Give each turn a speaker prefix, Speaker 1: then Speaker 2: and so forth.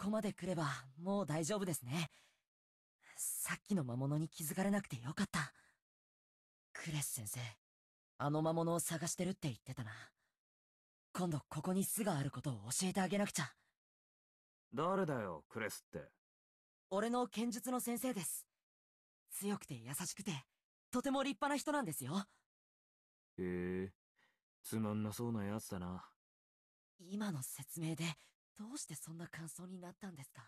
Speaker 1: こまで来ればもう大丈夫ですね。
Speaker 2: さっきの魔物に気づかれなくてよかった。クレス先生、あの魔物を探してるって言ってたな。今度ここに巣
Speaker 3: があることを教えてあげなくちゃ。
Speaker 4: 誰だよ、クレスって。
Speaker 3: 俺の剣術の先生です。強くて優しくて、とても立派な人なんですよ。
Speaker 5: へえ、つまんなそうな奴だな。
Speaker 6: 今の説明でどうしてそんな感想になったんですか